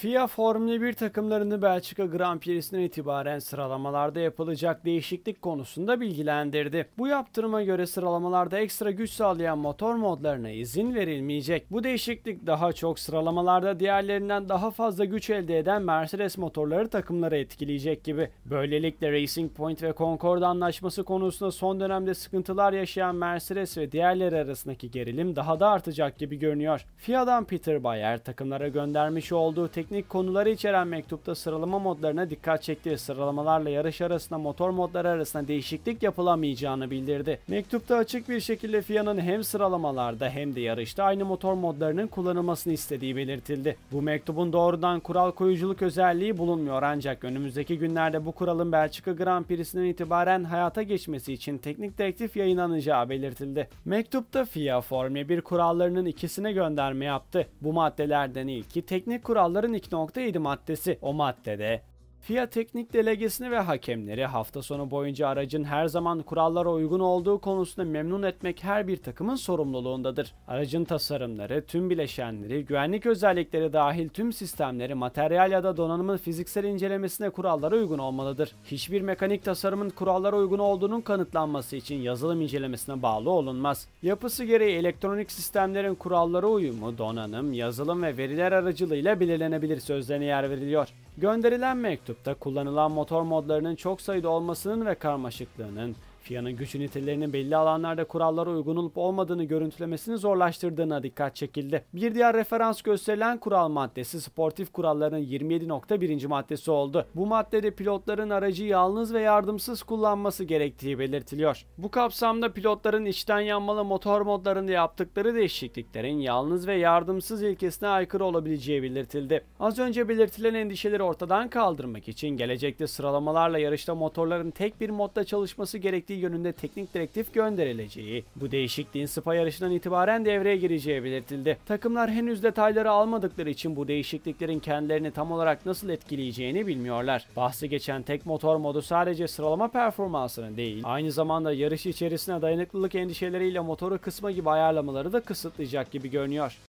FIA Formula 1 takımlarını Belçika Grand Prix'sinden itibaren sıralamalarda yapılacak değişiklik konusunda bilgilendirdi. Bu yaptırıma göre sıralamalarda ekstra güç sağlayan motor modlarına izin verilmeyecek. Bu değişiklik daha çok sıralamalarda diğerlerinden daha fazla güç elde eden Mercedes motorları takımları etkileyecek gibi. Böylelikle Racing Point ve Concord anlaşması konusunda son dönemde sıkıntılar yaşayan Mercedes ve diğerleri arasındaki gerilim daha da artacak gibi görünüyor. FIA'dan Peter Bayer takımlara göndermiş olduğu tek teknik konuları içeren mektupta sıralama modlarına dikkat çekti. Sıralamalarla yarış arasında motor modları arasında değişiklik yapılamayacağını bildirdi. Mektupta açık bir şekilde FIA'nın hem sıralamalarda hem de yarışta aynı motor modlarının kullanılmasını istediği belirtildi. Bu mektubun doğrudan kural koyuculuk özelliği bulunmuyor ancak önümüzdeki günlerde bu kuralın Belçika Grand Prix'sinden itibaren hayata geçmesi için teknik direktif yayınlanacağı belirtildi. Mektupta FIA Formula 1 kurallarının ikisine gönderme yaptı. Bu maddelerden ilki teknik kuralların 12.7 maddesi. O maddede FIA teknik delegesini ve hakemleri hafta sonu boyunca aracın her zaman kurallara uygun olduğu konusunda memnun etmek her bir takımın sorumluluğundadır. Aracın tasarımları, tüm bileşenleri, güvenlik özellikleri dahil tüm sistemleri materyal ya da donanımın fiziksel incelemesine kurallara uygun olmalıdır. Hiçbir mekanik tasarımın kurallara uygun olduğunun kanıtlanması için yazılım incelemesine bağlı olunmaz. Yapısı gereği elektronik sistemlerin kurallara uyumu, donanım, yazılım ve veriler aracılığıyla belirlenebilir sözlerine yer veriliyor. Gönderilen mektupta kullanılan motor modlarının çok sayıda olmasının ve karmaşıklığının FIA'nın güç ünitelerinin belli alanlarda kurallara uygun olup olmadığını görüntülemesini zorlaştırdığına dikkat çekildi. Bir diğer referans gösterilen kural maddesi sportif kuralların 27.1. maddesi oldu. Bu maddede pilotların aracı yalnız ve yardımsız kullanması gerektiği belirtiliyor. Bu kapsamda pilotların içten yanmalı motor modlarında yaptıkları değişikliklerin yalnız ve yardımsız ilkesine aykırı olabileceği belirtildi. Az önce belirtilen endişeleri ortadan kaldırmak için gelecekte sıralamalarla yarışta motorların tek bir modda çalışması gerektiği gerektiği yönünde teknik direktif gönderileceği, bu değişikliğin Spa yarışından itibaren devreye gireceği belirtildi. Takımlar henüz detayları almadıkları için bu değişikliklerin kendilerini tam olarak nasıl etkileyeceğini bilmiyorlar. Bahsi geçen tek motor modu sadece sıralama performansını değil, aynı zamanda yarış içerisine dayanıklılık endişeleriyle motoru kısma gibi ayarlamaları da kısıtlayacak gibi görünüyor.